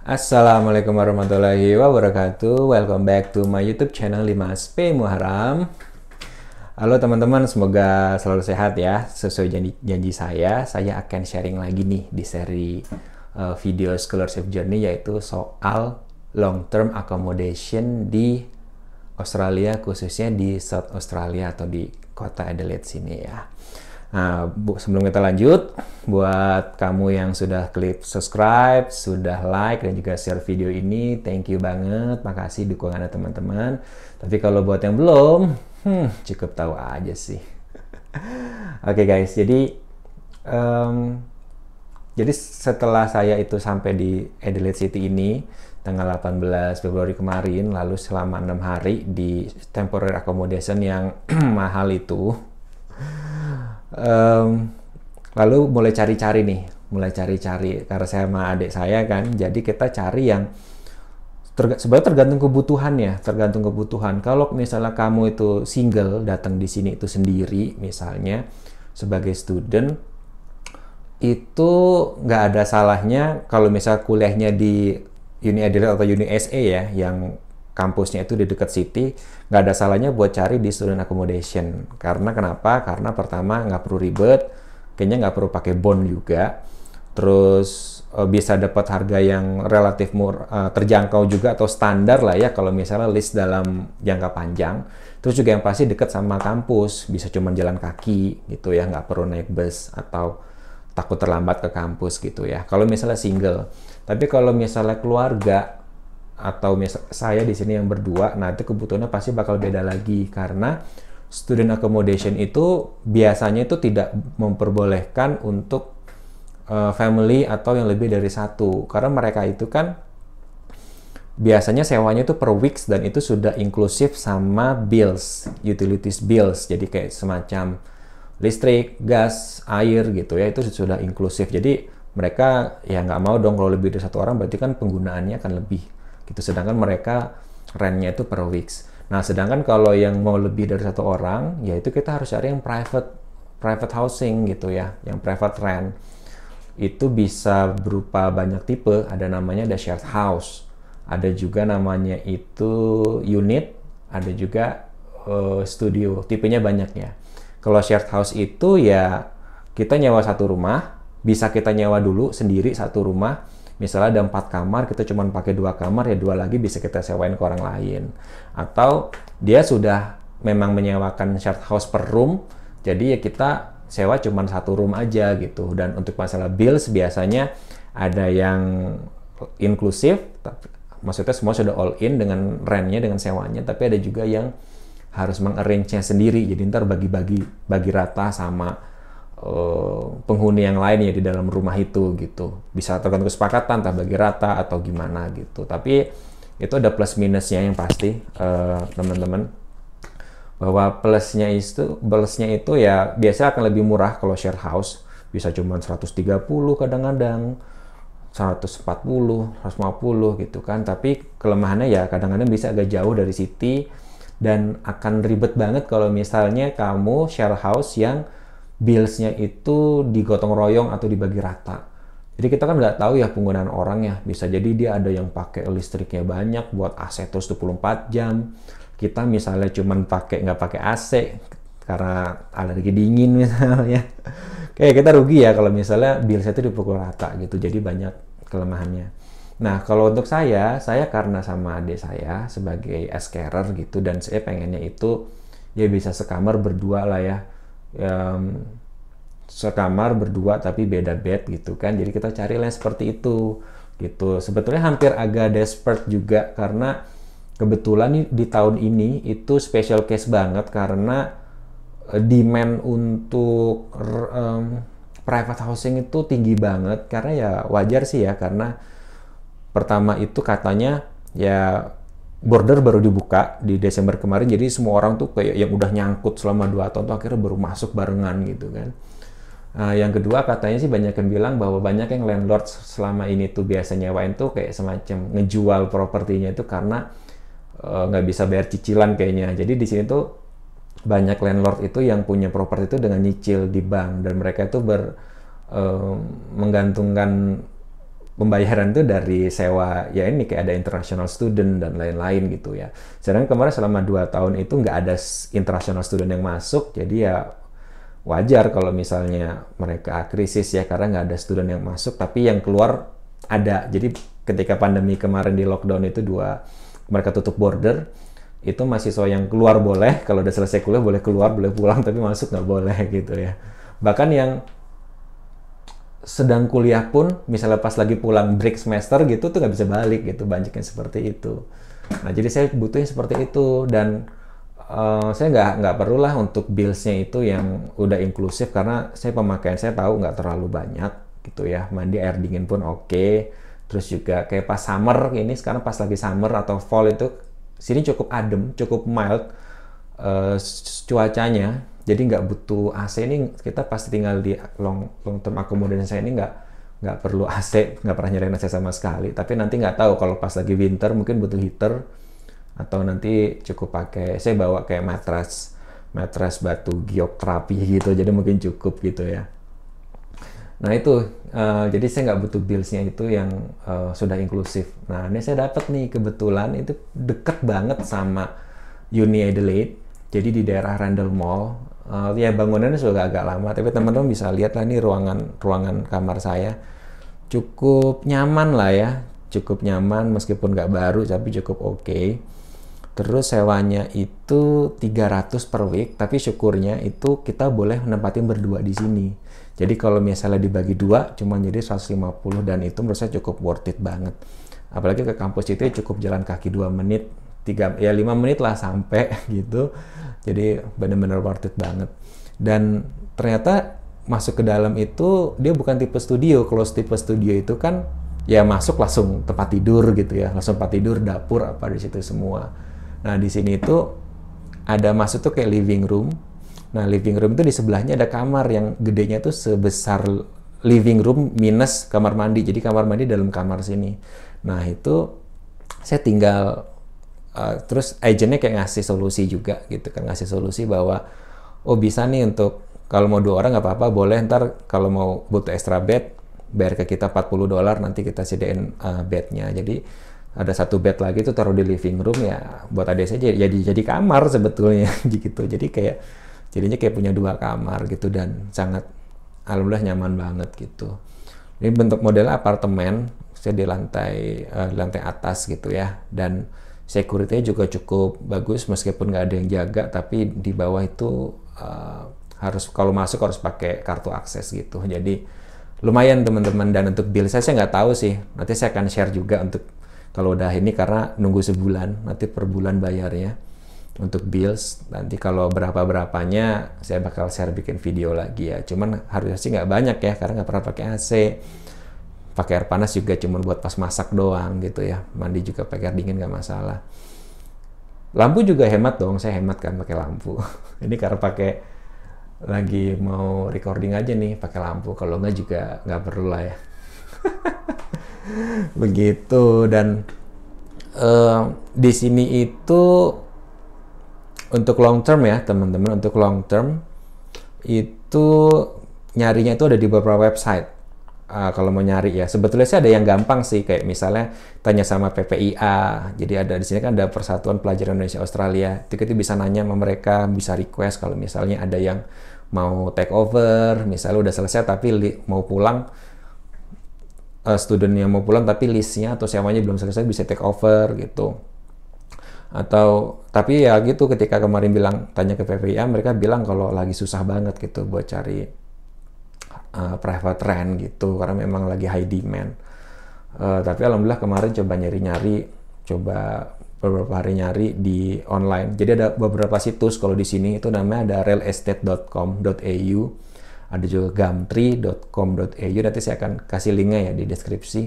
Assalamualaikum warahmatullahi wabarakatuh Welcome back to my youtube channel 5SP Muharam Halo teman-teman, semoga selalu sehat ya Sesuai janji, janji saya, saya akan sharing lagi nih di seri uh, video Scholarship Journey Yaitu soal long term accommodation di Australia khususnya di South Australia atau di kota Adelaide sini ya Nah, bu, sebelum kita lanjut, buat kamu yang sudah klik subscribe, sudah like, dan juga share video ini, thank you banget. Makasih dukungannya teman-teman. Tapi kalau buat yang belum, hmm, cukup tahu aja sih. Oke okay guys, jadi um, jadi setelah saya itu sampai di Adelaide City ini, tanggal 18 Februari kemarin, lalu selama enam hari di temporary accommodation yang mahal itu, um, lalu mulai cari-cari nih mulai cari-cari karena saya sama adik saya kan jadi kita cari yang terga, sebenarnya tergantung kebutuhannya tergantung kebutuhan kalau misalnya kamu itu single datang di sini itu sendiri misalnya sebagai student itu nggak ada salahnya kalau misalnya kuliahnya di Uni Adelaide atau Uni SA ya yang kampusnya itu di dekat city, nggak ada salahnya buat cari di student accommodation. Karena kenapa? Karena pertama nggak perlu ribet, kayaknya nggak perlu pakai bond juga. Terus eh, bisa dapat harga yang relatif mur, eh, terjangkau juga atau standar lah ya kalau misalnya list dalam jangka panjang. Terus juga yang pasti dekat sama kampus, bisa cuma jalan kaki gitu ya, nggak perlu naik bus atau takut terlambat ke kampus gitu ya. Kalau misalnya single, tapi kalau misalnya keluarga atau misal saya di sini yang berdua, nah itu kebutuhannya pasti bakal beda lagi karena student accommodation itu biasanya itu tidak memperbolehkan untuk uh, family atau yang lebih dari satu karena mereka itu kan biasanya sewanya itu per weeks dan itu sudah inklusif sama bills, utilities bills. Jadi kayak semacam listrik, gas, air gitu ya, itu sudah inklusif. Jadi mereka ya nggak mau dong kalau lebih dari satu orang berarti kan penggunaannya akan lebih gitu sedangkan mereka rentnya itu per weeks nah sedangkan kalau yang mau lebih dari satu orang yaitu kita harus cari yang private private housing gitu ya yang private rent itu bisa berupa banyak tipe ada namanya ada shared house ada juga namanya itu unit ada juga uh, studio tipenya banyak ya kalau shared house itu ya kita nyawa satu rumah bisa kita nyawa dulu sendiri satu rumah misalnya ada empat kamar kita cuma pakai dua kamar ya dua lagi bisa kita sewain ke orang lain atau dia sudah memang menyewakan shared house per room jadi ya kita sewa cuma satu room aja gitu dan untuk masalah bills biasanya ada yang inklusif maksudnya semua sudah all in dengan rentnya dengan sewanya tapi ada juga yang harus mengarrange-nya sendiri jadi ntar bagi-bagi bagi rata sama Eh, penghuni yang lain ya di dalam rumah itu gitu bisa tergantung kesepakatan entah bagi rata atau gimana gitu tapi itu ada plus minusnya yang pasti uh, teman-teman bahwa plusnya itu plusnya itu ya biasa akan lebih murah kalau share house bisa cuma 130 kadang-kadang 140, 150 gitu kan. Tapi kelemahannya ya kadang-kadang bisa agak jauh dari city dan akan ribet banget kalau misalnya kamu share house yang billsnya itu digotong royong atau dibagi rata. Jadi kita kan nggak tahu ya penggunaan orang ya. Bisa jadi dia ada yang pakai listriknya banyak buat AC terus 24 jam. Kita misalnya cuman pakai nggak pakai AC karena alergi dingin misalnya. Oke, kita rugi ya kalau misalnya billsnya itu dipukul rata gitu. Jadi banyak kelemahannya. Nah, kalau untuk saya, saya karena sama adik saya sebagai as carer gitu dan saya pengennya itu ya bisa sekamar berdua lah ya um, sekamar berdua tapi beda bed gitu kan jadi kita cari yang seperti itu gitu sebetulnya hampir agak desperate juga karena kebetulan di, tahun ini itu special case banget karena e, demand untuk um, private housing itu tinggi banget karena ya wajar sih ya karena pertama itu katanya ya border baru dibuka di Desember kemarin jadi semua orang tuh kayak yang udah nyangkut selama dua tahun tuh akhirnya baru masuk barengan gitu kan uh, yang kedua katanya sih banyak yang bilang bahwa banyak yang landlord selama ini tuh biasa nyewain tuh kayak semacam ngejual propertinya itu karena eh, nggak uh, bisa bayar cicilan kayaknya jadi di sini tuh banyak landlord itu yang punya properti itu dengan nyicil di bank dan mereka itu ber uh, menggantungkan pembayaran tuh dari sewa ya ini kayak ada international student dan lain-lain gitu ya. Sedangkan kemarin selama 2 tahun itu nggak ada international student yang masuk, jadi ya wajar kalau misalnya mereka krisis ya karena nggak ada student yang masuk, tapi yang keluar ada. Jadi ketika pandemi kemarin di lockdown itu dua mereka tutup border itu mahasiswa yang keluar boleh kalau udah selesai kuliah boleh keluar boleh pulang tapi masuk nggak boleh gitu ya bahkan yang sedang kuliah pun misalnya pas lagi pulang break semester gitu tuh nggak bisa balik gitu banyaknya seperti itu nah jadi saya butuhnya seperti itu dan uh, saya nggak nggak perlulah untuk billsnya itu yang udah inklusif karena saya pemakaian saya tahu nggak terlalu banyak gitu ya mandi air dingin pun oke okay. terus juga kayak pas summer ini sekarang pas lagi summer atau fall itu sini cukup adem cukup mild uh, cuacanya jadi nggak butuh AC ini kita pasti tinggal di long long term accommodation saya ini nggak nggak perlu AC nggak pernah nyerain AC sama sekali tapi nanti nggak tahu kalau pas lagi winter mungkin butuh heater atau nanti cukup pakai saya bawa kayak matras matras batu giok terapi gitu jadi mungkin cukup gitu ya nah itu uh, jadi saya nggak butuh billsnya itu yang uh, sudah inklusif nah ini saya dapat nih kebetulan itu deket banget sama Uni Adelaide jadi di daerah Randall Mall, uh, ya bangunannya sudah agak lama, tapi teman-teman bisa lihat lah ini ruangan ruangan kamar saya cukup nyaman lah ya, cukup nyaman meskipun nggak baru tapi cukup oke. Okay. Terus sewanya itu 300 per week, tapi syukurnya itu kita boleh menempatin berdua di sini. Jadi kalau misalnya dibagi dua, cuma jadi 150 dan itu menurut saya cukup worth it banget. Apalagi ke kampus itu ya cukup jalan kaki dua menit, tiga ya lima menit lah sampai gitu jadi bener-bener worth it banget dan ternyata masuk ke dalam itu dia bukan tipe studio kalau tipe studio itu kan ya masuk langsung tempat tidur gitu ya langsung tempat tidur dapur apa di situ semua nah di sini itu ada masuk tuh kayak living room nah living room itu di sebelahnya ada kamar yang gedenya tuh sebesar living room minus kamar mandi jadi kamar mandi dalam kamar sini nah itu saya tinggal Eh, terus agentnya kayak ngasih solusi juga gitu kan ngasih solusi bahwa oh bisa nih untuk kalau mau dua orang nggak apa-apa boleh ntar kalau mau butuh extra bed bayar ke kita 40 dolar nanti kita sediain uh, bednya jadi ada satu bed lagi tuh taruh di living room ya buat adik saya jadi jadi kamar sebetulnya gitu jadi kayak jadinya kayak punya dua kamar gitu dan sangat alhamdulillah nyaman banget gitu ini bentuk model apartemen saya di lantai uh, lantai atas gitu ya dan security juga cukup bagus meskipun nggak ada yang jaga tapi di bawah itu uh, harus kalau masuk harus pakai kartu akses gitu jadi lumayan teman-teman dan untuk bill saya saya nggak tahu sih nanti saya akan share juga untuk kalau udah ini karena nunggu sebulan nanti per bulan bayarnya untuk bills nanti kalau berapa berapanya saya bakal share bikin video lagi ya cuman harusnya sih nggak banyak ya karena nggak pernah pakai AC pakai air panas juga cuma buat pas masak doang gitu ya mandi juga pakai air dingin nggak masalah lampu juga hemat dong saya hemat kan pakai lampu ini karena pakai lagi mau recording aja nih pakai lampu kalau nggak juga nggak perlu lah ya begitu dan uh, di sini itu untuk long term ya teman-teman untuk long term itu nyarinya itu ada di beberapa website uh, kalau mau nyari ya. Sebetulnya sih ada yang gampang sih kayak misalnya tanya sama PPIA. Jadi ada di sini kan ada Persatuan Pelajar Indonesia Australia. Itu kita bisa nanya sama mereka, bisa request kalau misalnya ada yang mau take over, misalnya udah selesai tapi mau pulang uh, eh, student yang mau pulang tapi listnya atau siapanya belum selesai bisa take over gitu atau tapi ya gitu ketika kemarin bilang tanya ke PPIA mereka bilang kalau lagi susah banget gitu buat cari uh, private rent gitu karena memang lagi high demand. Uh, tapi alhamdulillah kemarin coba nyari-nyari, coba beberapa hari nyari di online. Jadi ada beberapa situs kalau di sini itu namanya ada realestate.com.au, ada juga gumtree.com.au. Nanti saya akan kasih linknya ya di deskripsi.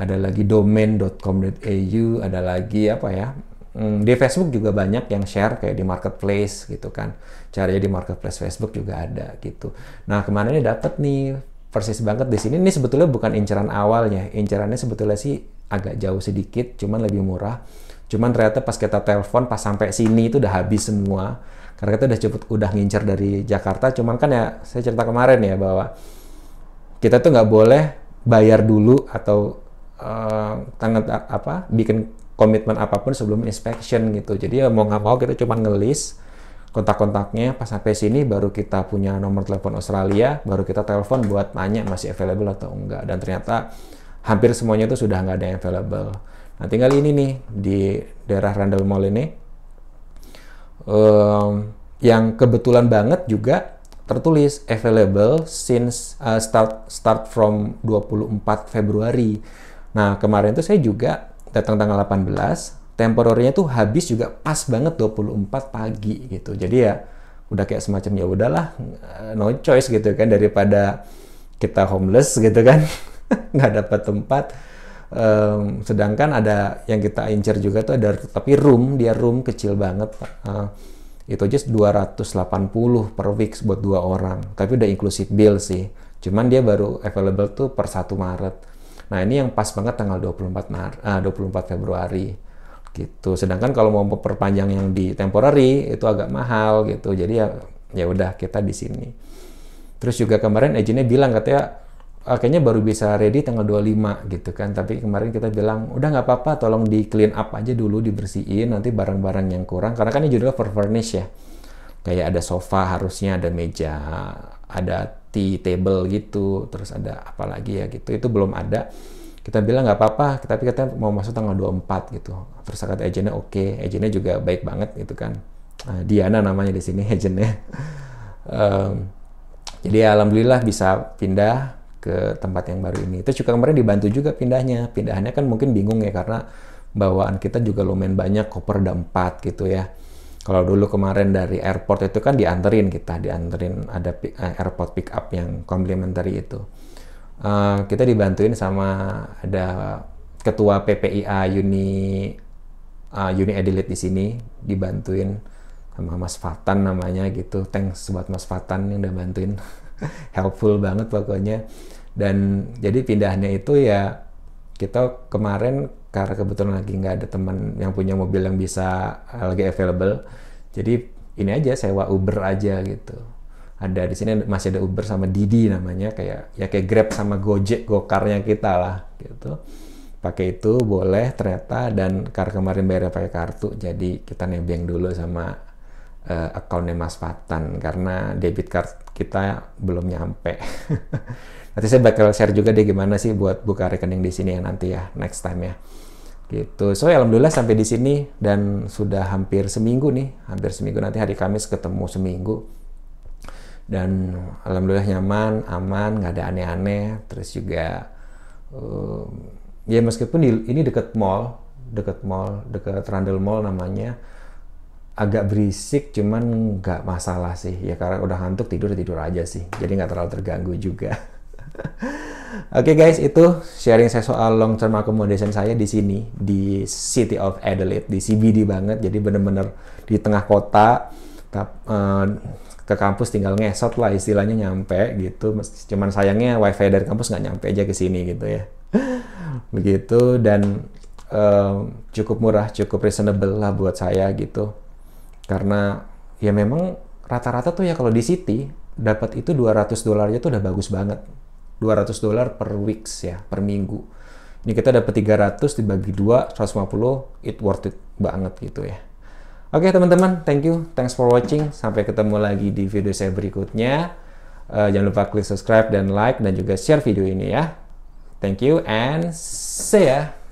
Ada lagi domain.com.au, ada lagi apa ya? Hmm, di Facebook juga banyak yang share kayak di marketplace gitu kan. Caranya di marketplace Facebook juga ada gitu. Nah kemarin ini dapat nih persis banget di sini. Ini sebetulnya bukan inceran awalnya. Incerannya sebetulnya sih agak jauh sedikit, cuman lebih murah. Cuman ternyata pas kita telepon pas sampai sini itu udah habis semua. Karena kita udah cepet udah ngincer dari Jakarta. Cuman kan ya saya cerita kemarin ya bahwa kita tuh nggak boleh bayar dulu atau uh, tangan apa bikin komitmen apapun sebelum inspection gitu. Jadi ya mau nggak mau kita cuma ngelis kontak-kontaknya pas sampai sini baru kita punya nomor telepon Australia, baru kita telepon buat nanya masih available atau enggak. Dan ternyata hampir semuanya itu sudah nggak ada yang available. Nah tinggal ini nih di daerah Randall Mall ini. Um, yang kebetulan banget juga tertulis available since uh, start start from 24 Februari. Nah, kemarin itu saya juga datang tanggal 18 temporornya tuh habis juga pas banget 24 pagi gitu jadi ya udah kayak semacam ya udahlah eh, no choice gitu kan daripada kita homeless gitu kan nggak dapat tempat um, sedangkan ada yang kita incer juga tuh ada tapi room dia room kecil banget uh, itu aja 280 per week buat dua orang tapi udah inklusif bill sih cuman dia baru available tuh per 1 Maret Nah, ini yang pas banget tanggal 24 Mar eh, uh, 24 Februari gitu. Sedangkan kalau mau perpanjang yang di temporary itu agak mahal gitu. Jadi ya ya udah kita di sini. Terus juga kemarin agennya bilang katanya akhirnya kayaknya baru bisa ready tanggal 25 gitu kan. Tapi kemarin kita bilang udah nggak apa-apa tolong di clean up aja dulu dibersihin nanti barang-barang yang kurang karena kan ini judulnya for furnish ya. Kayak ada sofa harusnya, ada meja, ada tea table gitu terus ada apa lagi ya gitu itu belum ada kita bilang nggak apa-apa tapi kita mau masuk tanggal 24 gitu terus kata agentnya oke okay. agentnya juga baik banget gitu kan nah, Diana namanya di sini agentnya um, jadi alhamdulillah bisa pindah ke tempat yang baru ini itu juga kemarin dibantu juga pindahnya pindahannya kan mungkin bingung ya karena bawaan kita juga lumayan banyak koper ada 4 gitu ya kalau dulu kemarin dari airport itu kan dianterin kita, dianterin ada eh, airport pick up yang complimentary itu. Uh, kita dibantuin sama ada ketua PPIA Uni uh, Uni Adelaide di sini dibantuin sama Mas Fatan namanya gitu. Thanks buat Mas Fatan yang udah bantuin. Helpful banget pokoknya. Dan jadi pindahannya itu ya kita kemarin karena kebetulan lagi nggak ada teman yang punya mobil yang bisa eh, lagi available jadi ini aja sewa Uber aja gitu ada di sini masih ada Uber sama Didi namanya kayak ya kayak Grab sama Gojek gokarnya kita lah gitu pakai itu boleh ternyata dan karena kemarin bayar pakai kartu jadi kita nebeng dulu sama uh, eh, akunnya Mas Fatan karena debit card kita belum nyampe nanti saya bakal share juga deh gimana sih buat buka rekening di sini ya nanti ya next time ya gitu so ya, alhamdulillah sampai di sini dan sudah hampir seminggu nih hampir seminggu nanti hari Kamis ketemu seminggu dan alhamdulillah nyaman aman nggak ada aneh-aneh terus juga um, ya meskipun di, ini deket mall deket mall deket Randall Mall namanya agak berisik cuman nggak masalah sih ya karena udah ngantuk tidur tidur aja sih jadi nggak terlalu terganggu juga Oke okay guys, itu sharing saya soal long term accommodation saya di sini di City of Adelaide, di CBD banget. Jadi bener-bener di tengah kota. Eh, ke kampus tinggal ngesot lah istilahnya nyampe gitu. Cuman sayangnya wifi dari kampus nggak nyampe aja ke sini gitu ya. Begitu dan um, cukup murah, cukup reasonable lah buat saya gitu. Karena ya memang rata-rata tuh ya kalau di city dapat itu 200 dolar tuh udah bagus banget 200 dolar per weeks ya, per minggu. Ini kita dapat 300 dibagi 2, 150, it worth it banget gitu ya. Oke okay, teman-teman, thank you, thanks for watching. Sampai ketemu lagi di video saya berikutnya. Uh, jangan lupa klik subscribe dan like dan juga share video ini ya. Thank you and see ya.